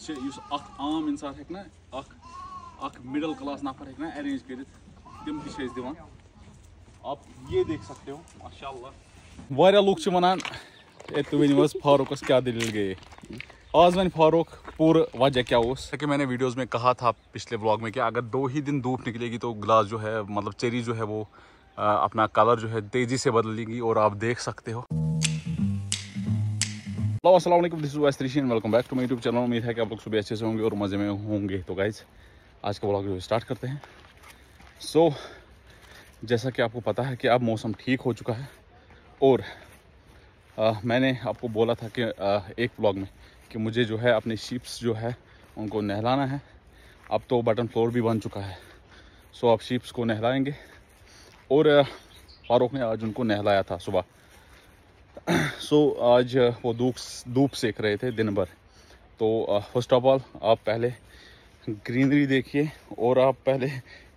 आम इंसान हेकना मिडल क्लास नफर हेकना अरेंज कर तम दिवान आप ये देख सकते हो माशा लूक वनान ए तु फारूकस क्या दलील गए आज वन फारूक पूर वजह क्या उस कि मैंने वीडियोस में कहा था पिछले व्लॉग में कि अगर दो ही दिन धूप निकलेगी तो ग्लास जो है मतलब चेरी जो है वो अपना कलर जो है तेज़ी से बदलेगी और आप देख सकते हो असलम this was Rishin welcome back to my YouTube channel उम्मीद है कि आप लोग सुबह अच्छे से होंगे और मज़े में होंगे तो गाइज आज का ब्लॉग जो स्टार्ट करते हैं सो so, जैसा कि आपको पता है कि अब मौसम ठीक हो चुका है और आ, मैंने आपको बोला था कि आ, एक ब्लॉग में कि मुझे जो है अपने शीप्स जो है उनको नहलाना है अब तो बटन फ्लोर भी बन चुका है सो so, आप शिप्स को नहलाएँगे और फारूक ने आज उनको नहलाया था सुबह सो आज वो धूप धूप सेक रहे थे दिन भर तो फर्स्ट ऑफ ऑल आप पहले ग्रीनरी देखिए और आप पहले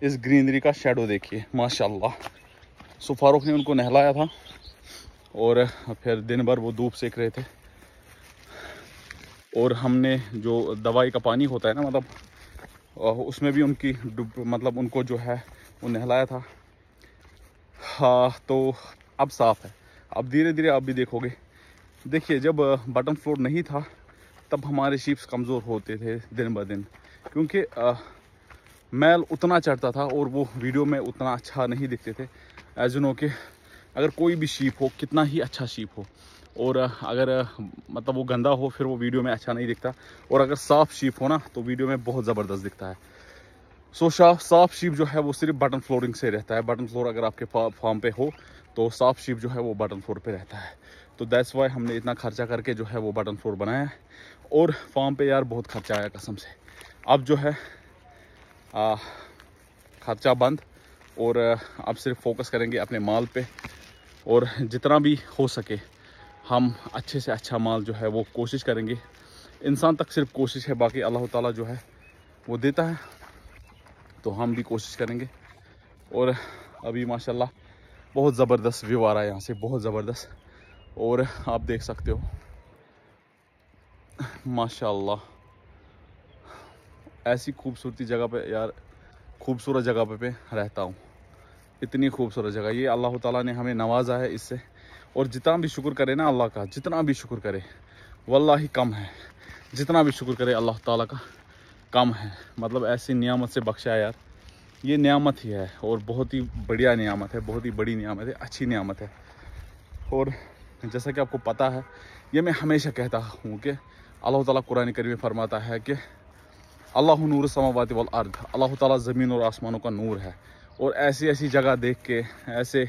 इस ग्रीनरी का शेडो देखिए माशाल्लाह सो फारूक ने उनको नहलाया था और फिर दिन भर वो धूप सेक रहे थे और हमने जो दवाई का पानी होता है ना मतलब उसमें भी उनकी मतलब उनको जो है वो नहलाया था हाँ तो अब साफ़ है अब धीरे धीरे आप भी देखोगे देखिए जब बटन फ्लोर नहीं था तब हमारे शीप्स कमज़ोर होते थे दिन ब दिन क्योंकि मैल उतना चढ़ता था और वो वीडियो में उतना अच्छा नहीं दिखते थे एज यू नो कि अगर कोई भी शीप हो कितना ही अच्छा शीप हो और अगर मतलब वो गंदा हो फिर वो वीडियो में अच्छा नहीं दिखता और अगर साफ़ शीप हो ना तो वीडियो में बहुत ज़बरदस्त दिखता है सो साफ साफ शीप जो है वो सिर्फ बटन फ्लोरिंग से रहता है बटन फ्लोर अगर आपके फार्म पे हो तो साफ शीप जो है वो बटन फ्लोर पे रहता है तो दैट्स वाई हमने इतना खर्चा करके जो है वो बटन फ्लोर बनाया और फार्म पे यार बहुत खर्चा आया कसम से अब जो है आ, खर्चा बंद और अब सिर्फ फोकस करेंगे अपने माल पे और जितना भी हो सके हम अच्छे से अच्छा माल जो है वो कोशिश करेंगे इंसान तक सिर्फ कोशिश है बाकी अल्लाह ताला जो है वो देता है तो हम भी कोशिश करेंगे और अभी माशाल्लाह बहुत ज़बरदस्त व्यू आ रहा है यहाँ से बहुत ज़बरदस्त और आप देख सकते हो माशाल्लाह ऐसी खूबसूरती जगह पे यार खूबसूरत जगह पे, पे रहता हूँ इतनी खूबसूरत जगह ये अल्लाह ताला ने हमें नवाजा है इससे और जितना भी शुक्र करे ना अल्लाह का जितना भी शुक्र करे ही कम है जितना भी शुक्र करे अल्लाह ताला का कम है मतलब ऐसी नियामत से बख्शा यार ये नियामत ही है और बहुत ही बढ़िया नियामत है बहुत ही बड़ी नियामत है अच्छी नियामत है और जैसा कि आपको पता है ये मैं हमेशा कहता हूँ कि अल्लाह ताला कुरान करीम फरमाता है कि अल्लाह नूर समावत वाल अर्द अल्लाह ताला ज़मीन और आसमानों का नूर है और ऐसी ऐसी जगह देख के ऐसे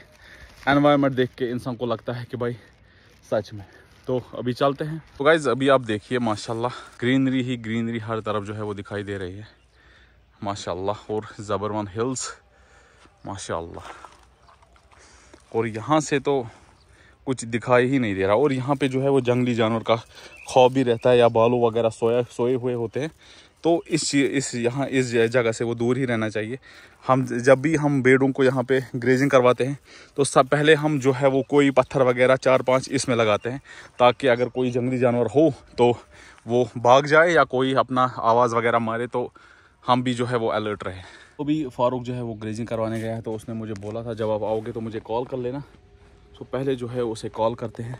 एनवायरनमेंट देख के इंसान को लगता है कि भाई सच में तो अभी चलते हैं तो गाइज़ अभी आप देखिए माशाल्लाह ग्रीनरी ही ग्रीनरी हर तरफ जो है वो दिखाई दे रही है माशाल्लाह और जबरवान हिल्स माशाल्लाह और यहाँ से तो कुछ दिखाई ही नहीं दे रहा और यहाँ पे जो है वो जंगली जानवर का खौफ भी रहता है या बालू वगैरह सोया सोए हुए होते हैं तो इस इस यहाँ इस जगह से वो दूर ही रहना चाहिए हम जब भी हम बेड़ों को यहाँ पे ग्रेजिंग करवाते हैं तो सब पहले हम जो है वो कोई पत्थर वगैरह चार पांच इसमें लगाते हैं ताकि अगर कोई जंगली जानवर हो तो वो भाग जाए या कोई अपना आवाज़ वगैरह मारे तो हम भी जो है वो अलर्ट रहे तो भी फारूक जो है वो ग्रेजिंग करवाने गया है तो उसने मुझे बोला था जब आप आओगे तो मुझे कॉल कर लेना तो पहले जो है उसे कॉल करते हैं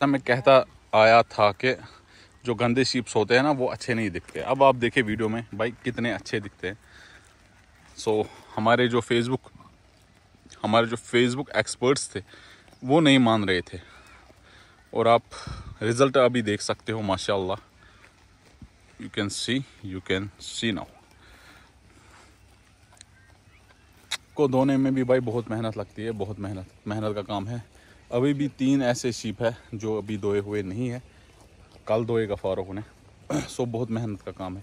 ना मैं कहता आया था कि जो गंदे शीप्स होते हैं ना वो अच्छे नहीं दिखते अब आप देखें वीडियो में भाई कितने अच्छे दिखते हैं सो so, हमारे जो फेसबुक हमारे जो फेसबुक एक्सपर्ट्स थे वो नहीं मान रहे थे और आप रिज़ल्ट अभी देख सकते हो माशाल्लाह you can see you can see now को धोने में भी भाई बहुत मेहनत लगती है बहुत मेहनत मेहनत का काम है अभी भी तीन ऐसे शीप है जो अभी दोए हुए नहीं है कल दोएगा फारोक ने सो बहुत मेहनत का काम है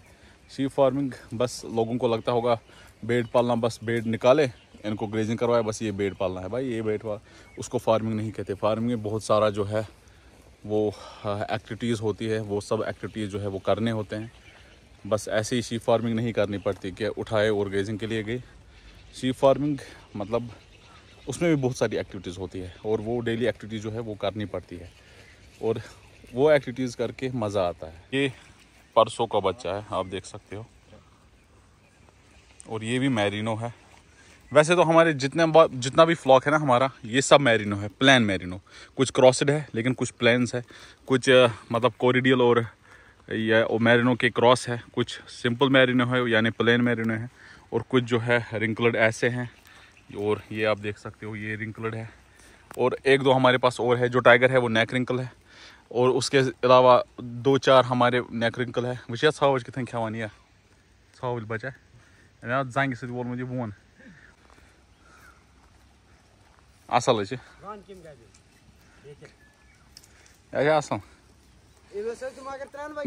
शीप फार्मिंग बस लोगों को लगता होगा बेड पालना बस बेड निकाले इनको ग्रेजिंग करवाए बस ये बेड पालना है भाई ये बेड उसको फार्मिंग नहीं कहते फार्मिंग में बहुत सारा जो है वो एक्टिविटीज़ हाँ, होती है वो सब एक्टिविटीज़ जो है वो करने होते हैं बस ऐसे ही शीप फार्मिंग नहीं करनी पड़ती कि उठाए और ग्रेजिंग के लिए गई शीप फार्मिंग मतलब उसमें भी बहुत सारी एक्टिविटीज़ होती है और वो डेली एक्टिविटी जो है वो करनी पड़ती है और वो एक्टिविटीज़ करके मज़ा आता है ये परसों का बच्चा है आप देख सकते हो और ये भी मैरिनो है वैसे तो हमारे जितने जितना भी फ्लॉक है ना हमारा ये सब मैरिनो है प्लान मैरिनो कुछ क्रॉसड है लेकिन कुछ प्लान्स है कुछ मतलब कोरिडियल और या मैरिनो के क्रॉस है कुछ सिंपल मैरिनो है यानी प्लेन मैरिनो है और कुछ जो है रिंकलड ऐसे हैं और ये आप देख सकते हो ये रिंकलड है और एक दो हमारे पास और है जो टाइगर है वो नेक रिंकल है और उसके अलावा दो चार हमारे नेक रिंकल है वह कितने कथन खान यह छावल बचा मैं जंग सोलमुत मुझे बोन असल असल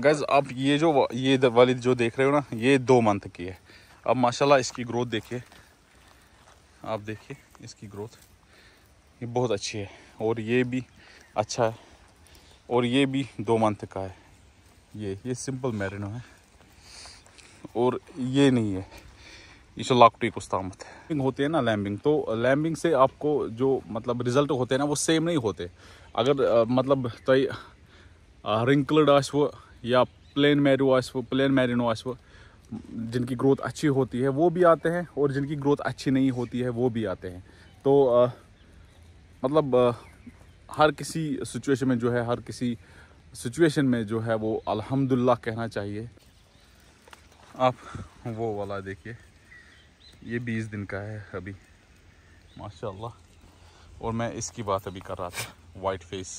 गज आप ये जो ये वाली जो देख रहे हो ना ये दो मंथ की है अब माशाल्लाह इसकी ग्रोथ देखिए आप देखिए इसकी ग्रोथ ये बहुत अच्छी है और ये भी अच्छा है और ये भी दो मंथ का है ये ये सिंपल मैरिनो है और ये नहीं है ये सो लाकटी कुस्तामत है होती है ना लैम्बिंग तो लैम्बिंग से आपको जो मतलब रिजल्ट होते हैं ना वो सेम नहीं होते अगर आ, मतलब तो रिंकलड आसव या प्लेन मैरू आसव प्लेन मैरिनो आसव जिनकी ग्रोथ अच्छी होती है वो भी आते हैं और जिनकी ग्रोथ अच्छी नहीं होती है वो भी आते हैं तो आ, मतलब आ, हर किसी सिचुएशन में जो है हर किसी सिचुएशन में जो है वो अल्हम्दुलिल्लाह कहना चाहिए आप वो वाला देखिए ये बीस दिन का है अभी माशाल्लाह और मैं इसकी बात अभी कर रहा था वाइट फेस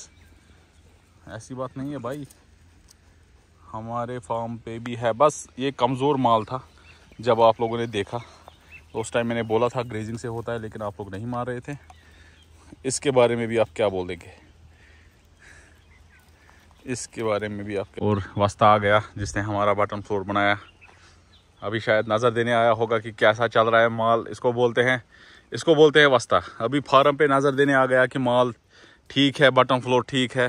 ऐसी बात नहीं है भाई हमारे फार्म पे भी है बस ये कमज़ोर माल था जब आप लोगों ने देखा तो उस टाइम मैंने बोला था ग्रेजिंग से होता है लेकिन आप लोग नहीं मार रहे थे इसके बारे में भी आप क्या बोल देंगे इसके बारे में भी आप और वास्ता आ गया जिसने हमारा बटन फ्लोर बनाया अभी शायद नज़र देने आया होगा कि कैसा चल रहा है माल इसको बोलते हैं इसको बोलते हैं वस्ता अभी फार्म पे नज़र देने आ गया कि माल ठीक है बटन फ्लोर ठीक है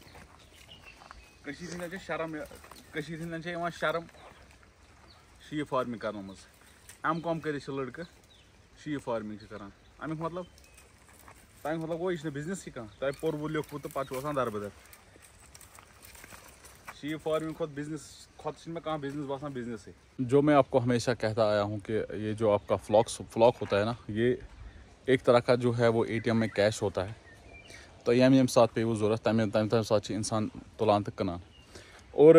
हंदा शर्म शीप फार्मिंग कर एम कॉम कर लड़क शीप फार्मिंग कर मतलब तमिक मतलब गो यह बिजनस ही कह तुम पोर्व लोखु तो पाना दरबदर शीप फार्मिंग खुद बिजनस खुद से मैं कह बिजनस बसान बिजनस ही जो मैं आपको हमेशा कहता आया हूँ कि ये जो आपका फ्लॉक फ्लॉक होता है ना ये एक तरह का जो है वो एम में कैश होता है तो यम यम सात पे वो जरूरत तमें तम तम सात इंसान तुलान तो कनान और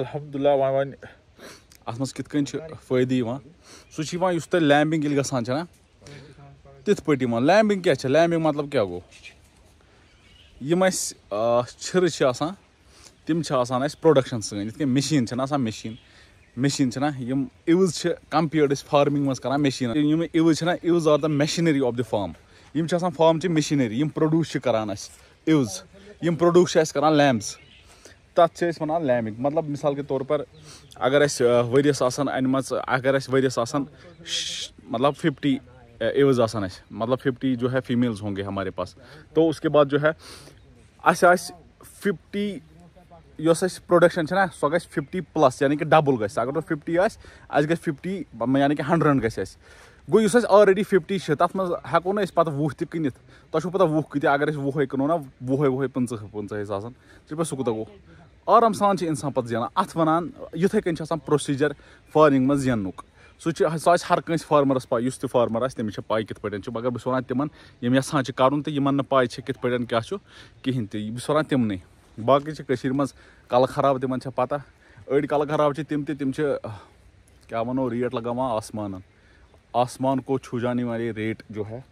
अलहमदिल्ला वह वन अत मज फायदे सूचना उस तुम लैम्बिंग गा तथ पे लैम्बिंग क्या लैम्बिंग मतलब क्या गो यम तम प्रोडक्शन सन इत मशीन मशीन मशीन यम इवज कंपेर्ड फार्मिंग मा कर मशीन इवज इवज are the machinery of the farm farm आसान मशीनरी यम प्रोड्यूस करान यूज यम प्रोड्यूस करान लैम्स तथ वन लैमिंग मतलब मिसाल के तौर पर अगर वस अनम अगर वस मतलब फिफ्टी एवज आ मतलब फिफ्टी जो है फीमेल्स होंगे हमारे पास तो उसके बाद जो है अस फिफ्टी यस अस प्रोडक्शन ना सो गि फिफ्टी प्लस यानी कि डबल गगर तो फिफ्टी अस यानी कि हंड्रेड ग गोव इस ऑलरेडी फिफ्टी से तथा मे हेको ना पे वह तन तुम पता वह कित अगर वह कनो ना वो वो पंह पंचाई सासन पे सू कूह आराम सान इंसान पत जाना अत वन इथे कहान प्रोसीजर फार्मिंग मे जन सह हर फार्मरस पा इस फार्मर आम पाई कित पा मगर बहुत वाणी तिमन यम से कर पाई कित पा क्या कहें बहुत वाणी तिमन बाकी मज कल खराब तिमन पता अड़ कल खराब तम तम क्या वनो रेट लगवा आसमान आसमान को छू जाने वाली रेट जो है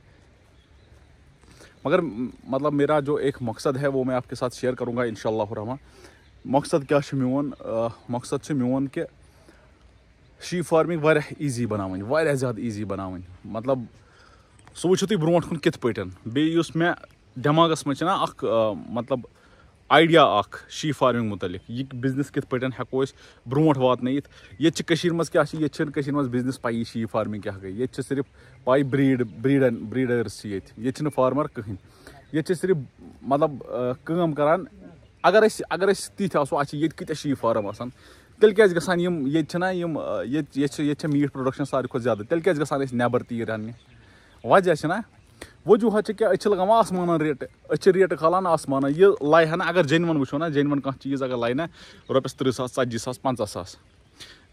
मगर मतलब मेरा जो एक मकसद है वो मैं आपके साथ शेयर करूँगा इन शह मकसद क्या मोन मकसद मोन कि शी फार्मिंग वह ईजी बनावन वह ज्यादा ईजी बनावन मतलब सो वो तुम ब्रोट कुन कित पे बेस मे दिमागस मा मतलब आइडिया अख शी फार्मिंग मुतल ये बिजनेस कित पा हेको ब्रो वन येर मे क्या ये बिजनेस पाई शी फार्मिंग क्या गई ये सिर्फ पाई ब्रीड ब्रीडन ब्रीडर्स ये फार्मर कहें ये सिर्फ मतलब कम कर अगर अगर इस तिथि आसो अच्छा ये कत शी फार्म तेल क्या गाँव ये ये मीट प्रोडक्शन सारे खुद ज्यादा तेल क्या गाँव नबर तीर अन्नी वजह से ना वजूहत से क्या लगान आसमान रेट रेट खालान आसमान यह लाइन अगर जेनवन वो ना जेनवन कह चीज़ अगर लाइन रोपस तृह सा ची सा पंचा सास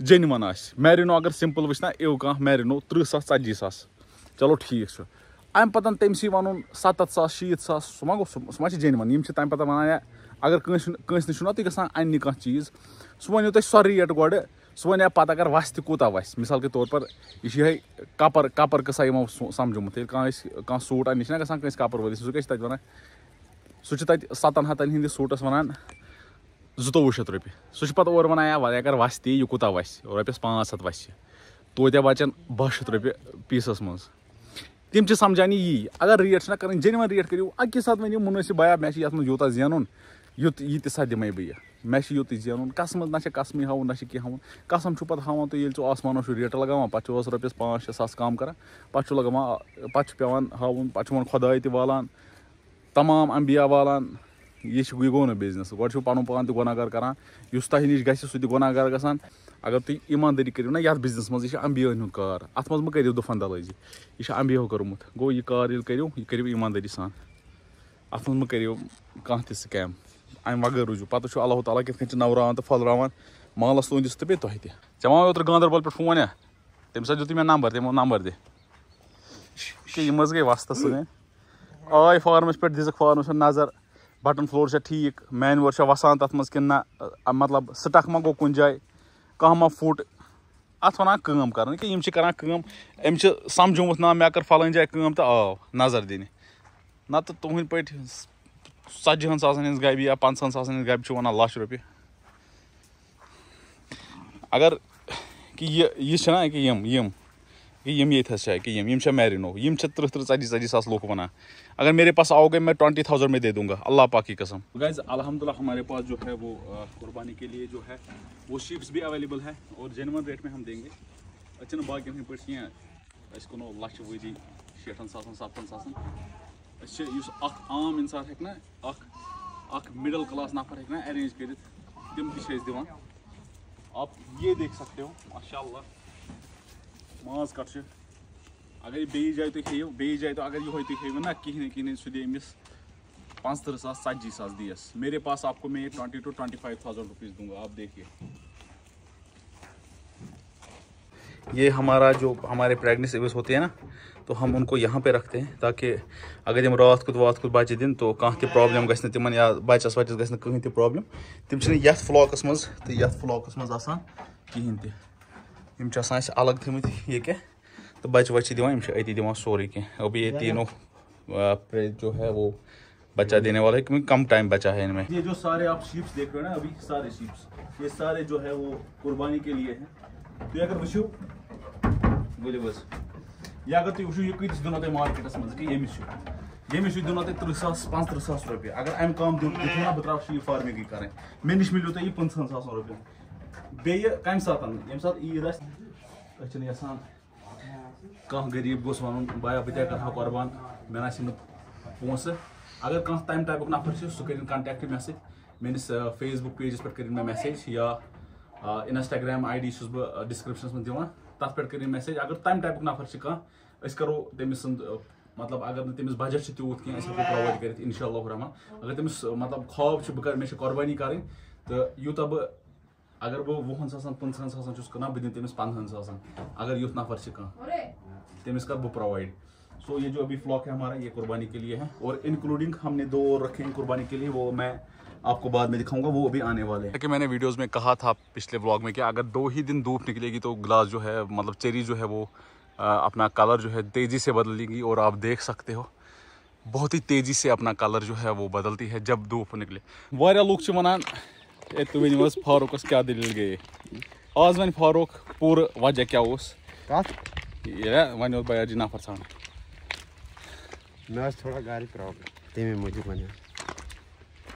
जेनवन आरिनो अगर सिंपल ना एव कह मेरिनो तृह सा ची सा चलो ठीक अम पतन तमसी वन सत्त सास शीत सास सह मा गो सह मा जेनवन तम पतन वन अगर कंस नश तुम कह चीज़ सह वो तुम सो रेट गोड़ سُہ وَنہِ ہا پَتہٕ اگر وَسہِ تہِ کوٗتاہ وَسہِ مِثال کے طور پر یہِ چھِ یِہوٚے کَپر کَپر قٕصہ یِمو سَمجھومُت ییٚلہِ کانٛہہ أسۍ کانٛہہ سوٗٹ اَنہِ یہِ چھِنہ گژھان کٲنٛسہِ کَپر وٲلِس سُہ کیٛاہ چھِ تَتہِ وَنان سُہ چھُ تَتہِ سَتَن ہَتَن ہِنٛدِس سوٗٹَس وَنان زٕتووُہ شَتھ رۄپیہِ سُہ چھُ پَتہٕ اورٕ وَنان یا اگر وَسہِ تہِ یہِ کوٗتاہ وَسہِ رۄپیَس پانٛژھ ہَتھ وَسہِ تویتہِ بَچَن بَہہ شَتھ رۄپیہِ پیٖسَس منٛز تِم چھِ سَمجھان یہِ یی اگر ریٹ چھِنہ کَرٕنۍ جیٚنِوَن ریٹ کٔرِو اَکی ساتہٕ ؤنِو مُنٲسِب بیا مےٚ چھِ یَتھ منٛز یوٗتاہ زینُن یُتھ یہِ تہِ سا دِمَے بہٕ یہِ मे युत जेन कसम ना कसम हाँ ना कह हाँ कसम पत हाँ तुम तो आसमान रेट लगान पे चुस रोपस पाँच शे सा कम कर पे लगवा पे पे हाँ पे खुदाय तालान तमाम अंबिया वालान यह गो ना बिजनेस गोड़ पन पान तुनागार कर तह नश ग गुनागार गर तुम ईमानदारी करो ना यहाँ बिजनेस मे अंबियान हूँ कार अत मज कर दुफान दलजी यह अंबियो कर्मुत गो यह कार ईमानदारी सान अत मे करो कह तकैम اَمہِ وغٲر روٗزِو پَتہٕ وٕچھو اللہ تعالیٰ کِتھ کٔنۍ چھِ نوراوان تہٕ پھۄلراوان مالَس تُہٕنٛدِس تہٕ بیٚیہِ تۄہہِ تہِ ژےٚ وَنو اوترٕ گاندربَل پٮ۪ٹھ فون یا تٔمۍ سۭتۍ دیُتُے مےٚ نمبر تٔمۍ ووٚن نمبر دِ کہِ یِم حظ گٔے وَستَس سٲنۍ آے فارمَس پٮ۪ٹھ دِژٕکھ فارمَس پٮ۪ٹھ نظر بَٹَن فٕلور چھا ٹھیٖک مینور چھا وَسان تَتھ منٛز کِنہٕ نہ مطلب سٕٹَک ما گوٚو کُنہِ جایہِ کانٛہہ ما پھُٹ اَتھ وَنان کٲم کَرٕنۍ کہِ یِم چھِ کَران کٲم أمۍ چھِ سَمجھومُت نا مےٚ کٔر فَلٲنۍ جایہِ کٲم تہٕ آو نظر دِنہِ نَتہٕ تُہٕنٛدۍ پٲٹھۍ ژَتجی ہن ساسن ہِنٛز گَبہِ یا پنٛژہَن ساسن ہِنٛز گَبہِ چھِ وَنان لَچھ رۄپیہِ اگر کہِ یہِ یہِ چھِنا کہِ یِم یِم کہِ یِم ییٚتہِ حظ چھےٚ کہِ یِم یِم چھےٚ میرِنو یِم چھِ تٕرٛہ تٕرٛہ ژَتجی ژَتجی ساس لُکھ وَنان اگر میرے پاس آو گٔے مےٚ ٹونٹی تھاؤزنڈ میں دے دوٗنٛگا اللہ پاکی قسم گایز الحمدللہ ہمارے پاس جو ہے وہ قرबानी के लिए जो है वो शीप्स भी अवेलेबल है और जेनवन रेट में हम देंगे أسۍ چھِنہٕ باقیَن ہِنٛدۍ پٲٹھۍ کینٛہہ أسۍ کٕنو لَچھِ ؤری شیٹھَن ساسَن سَتَن ساسَن आम इंसान हेकना मिडल क्लास नफर हेकना अरेंज कर तम दिवान आप ये देख सकते हो माशा माज कट अगर बेस जाए तो खेव बेस जाए तो अगर यो तुम खेव ना कहें कहें सह दिस पंचतर सास ची सास दियस मेरे पास आपको मैं twenty two twenty five thousand rupees दूंगा आप देखिए ये हमारा जो हमारे प्रेगनेंसी बेस होती है ना तो हम उनको यहाँ पे रखते हैं ताकि अगर यम रात कुछ वात कुछ बचे दिन तो कह प्रॉब्लम गि तिम या बचस वचस गि कहें प्रॉब्लम तम ये फ्लॉकस मज तो ये फ्लॉकस मज आ कहें तम अलग थे ये क्या तो बच वच दिवान अति दिवान सोरे कह अभी ये तीनों जो है वो बच्चा देने वाला है क्योंकि कम टाइम बचा है इनमें ये जो सारे आप शीप्स देख रहे हैं ना अभी सारे शीप्स ये सारे जो है वो कुर्बानी के लिए हैं तो अगर वशु बोले बस अगर तुम कीस दिनों तुम मार्केट मे ये ये दिनों तुम तृह सा पांच तरह सा रुपये अगर अमे कम दिखा बह तरह यह फार्मिंग करें मे नश मिलो तुम पंचहन सा रुपये बेहे कम सा ईद आसान कह गरीब गोस वन बया बहुत कर कर्बान मे ना पोस अगर कह तम टाइप नफर सह कर कंटेक्ट मे सत मे फेसबुक पेजस पे कर मैसेज या इंस्टाग्राम आई डी डिस्क्रिप्शन में दिवान तथ पे कर मैसेज अगर तम टाइप नफर से कह करो तमिस मतलब अगर ना तमिस बजट तूत कह प्रोवाइड कर इनशा रहमान अगर तमिस मतलब से बह मे कुर्बानी करें तो यूत बह अगर बह वुहन सा पंचहन सा कनान बह दिन तमिस पंद्रहन सासन अगर युद्ध नफर से कह तमिस कर बह प्रोवाइड सो ये जो अभी फ्लॉक है हमारा ये कुर्बानी के लिए है और इंक्लूडिंग हमने दो रखे हैं कुर्बानी के लिए वो मैं आपको बाद में दिखाऊंगा वो अभी आने वाले हैं कि मैंने वीडियोस में कहा था पिछले ब्लॉग में कि अगर दो ही दिन धूप निकलेगी तो ग्लास जो है मतलब चेरी जो है वो अपना कलर जो है तेज़ी से बदलेगी और आप देख सकते हो बहुत ही तेज़ी से अपना कलर जो है वो बदलती है जब धूप निकले वह लूक वनान ए तु फारूकस क्या दलील गए आज वन फारूक पूर वजह क्या उस वन जी नफर सान मे थोड़ा गाड़ी प्रॉब्लम तमें मूजूब वन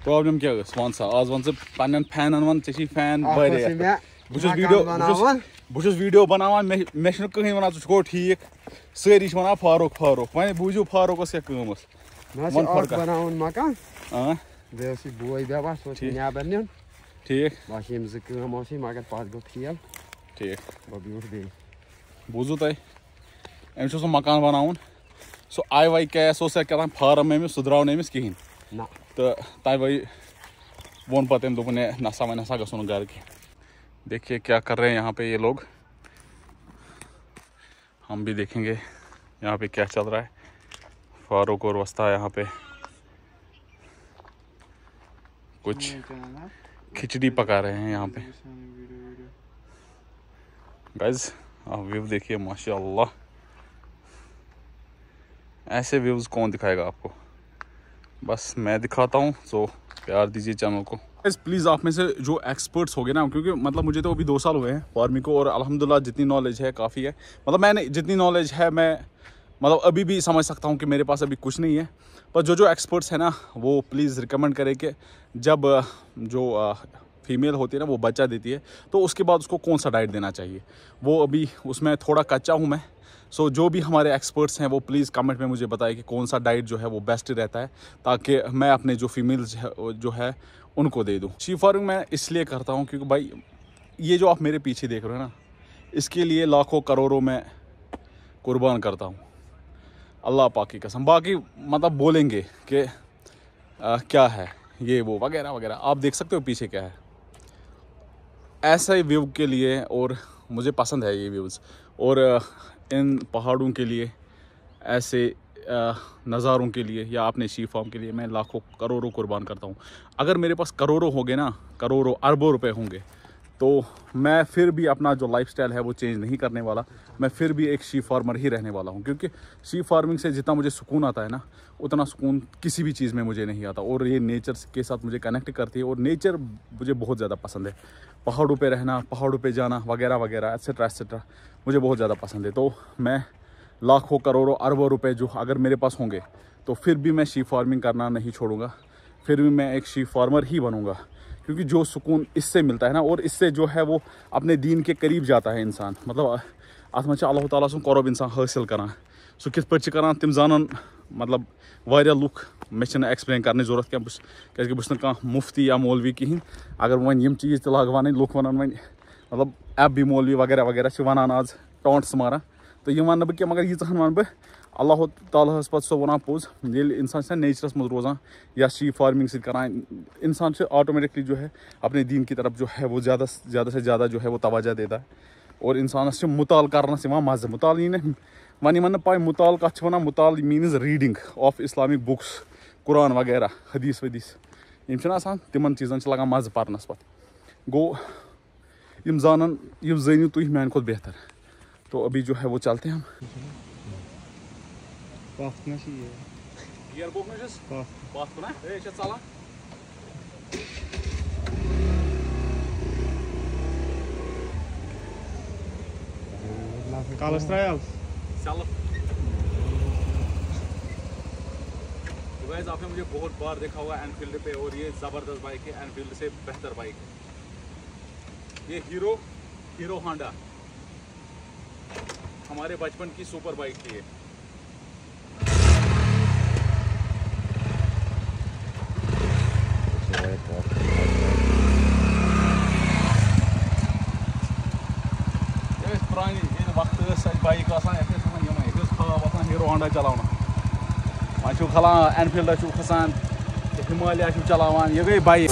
प्रॉब्लम क्या गस वन सा आज वन से पन्ने फैन अनवन चेसी फैन बैठे हैं बुझोस वीडियो बुझोस मे वीडियो बनावा मैशन कहीं बना तुझको ठीक सारी वन ना फारोक फारोक वाने बुझो क्या काम है वन मकान बना सो आई वाई क्या सोच क्या था फार्म में मिस सुधराव कहीं तो ताई भाई वोन पाते हम नशा में नशा का सुनो घर की देखिए क्या कर रहे हैं यहाँ पे ये लोग हम भी देखेंगे यहाँ पे क्या चल रहा है फारूक और वस्ता यहाँ पे कुछ खिचड़ी पका रहे हैं यहाँ पे गाइज आप व्यू देखिए माशाल्लाह ऐसे व्यूज़ कौन दिखाएगा आपको बस मैं दिखाता हूँ सो प्यार दीजिए चैनल को गाइस प्लीज़ आप में से जो एक्सपर्ट्स हो गए ना क्योंकि मतलब मुझे तो अभी दो साल हुए हैं फार्मी को और अलहमदिल्ला जितनी नॉलेज है काफ़ी है मतलब मैंने जितनी नॉलेज है मैं मतलब अभी भी समझ सकता हूँ कि मेरे पास अभी कुछ नहीं है पर जो जो एक्सपर्ट्स हैं ना वो प्लीज़ रिकमेंड करें कि जब जो फीमेल होती है ना वो बच्चा देती है तो उसके बाद उसको कौन सा डाइट देना चाहिए वो अभी उसमें थोड़ा कच्चा हूँ मैं सो so, जो भी हमारे एक्सपर्ट्स हैं वो प्लीज़ कमेंट में मुझे बताएं कि कौन सा डाइट जो है वो बेस्ट रहता है ताकि मैं अपने जो फीमेल्स जो है उनको दे दूँ शी फार्मिंग मैं इसलिए करता हूँ क्योंकि भाई ये जो आप मेरे पीछे देख रहे हो ना इसके लिए लाखों करोड़ों में कुर्बान करता हूँ अल्लाह पाकि कसम बाकी मतलब बोलेंगे कि क्या है ये वो वगैरह वगैरह आप देख सकते हो पीछे क्या है ऐसे व्यू के लिए और मुझे पसंद है ये व्यूज़ और इन पहाड़ों के लिए ऐसे नज़ारों के लिए या अपने शी फॉर्म के लिए मैं लाखों करोड़ों कुर्बान करता हूँ अगर मेरे पास करोड़ों होंगे ना करोड़ों अरबों रुपए होंगे तो मैं फिर भी अपना जो लाइफस्टाइल है वो चेंज नहीं करने वाला मैं फिर भी एक शी फार्मर ही रहने वाला हूँ क्योंकि शी फार्मिंग से जितना मुझे सुकून आता है ना उतना सुकून किसी भी चीज़ में मुझे नहीं आता और ये नेचर के साथ मुझे कनेक्ट करती है और नेचर मुझे बहुत ज़्यादा पसंद है पहाड़ों पर रहना पहाड़ों पर जाना वगैरह वगैरह एक्सेट्रा एक्सेट्रा मुझे बहुत ज़्यादा पसंद है तो मैं लाखों करोड़ों अरबों रुपए जो अगर मेरे पास होंगे तो फिर भी मैं शी फार्मिंग करना नहीं छोड़ूंगा फिर भी मैं एक शी फार्मर ही बनूंगा क्योंकि जो सुकून इससे मिलता है ना और इससे जो है वो अपने दीन के करीब जाता है इंसान मतलब अत मे अल्लाह ताली सौरब इंसान हासिल कर सो कित पे तम जानान मतलब वह लुक मे एक्सप्लेन करने जरूरत क्या बस क्या बस कह मुफ्ती या मौलवी कहें अगर वो यम चीज तग तो वन लुक वन वन मतलब एप बी मौलवी वगैरह वगैरह से वनान आज टॉन्ट्स मारा तो यह वन बह मगर यीहन वन बह अल्लाह ताला हस सो वना पोज ये इंसान से नेचरस मज रोजा या शी फार्मिंग से करा इंसान से ऑटोमेटिकली जो है अपने दीन की तरफ जो है वो ज्यादा ज्यादा से ज्यादा जो है वो तवज्जो देता है और इंसान से मुताल करना से वहां मज मुताल ने मन मन पाए मुताल का छ अच्छा मुताल means reading of Islamic books कुरान वगैरह हदीस वदीस इम आसान तिमन चीजन से लगान मज पढ़नस पत गो इम जानन तुम जानी तुई खुद बेहतर तो अभी जो है वो चलते हैं हम Baxdına şey yer. Yer qoxmuşuz? Bax. Ey, işə çalan. Kalistrayalız. Salıb. आपने मुझे बहुत बार देखा हुआ एनफील्ड पे और ये ज़बरदस्त बाइक है एनफील्ड से बेहतर बाइक है ये हीरो हीरो होंडा हमारे बचपन की सुपर बाइक थी ये सच बाइक आसान हीरो होंडा चलाना वो खलान एनफील्डा खसान हिमालया चलान यह गई बाइक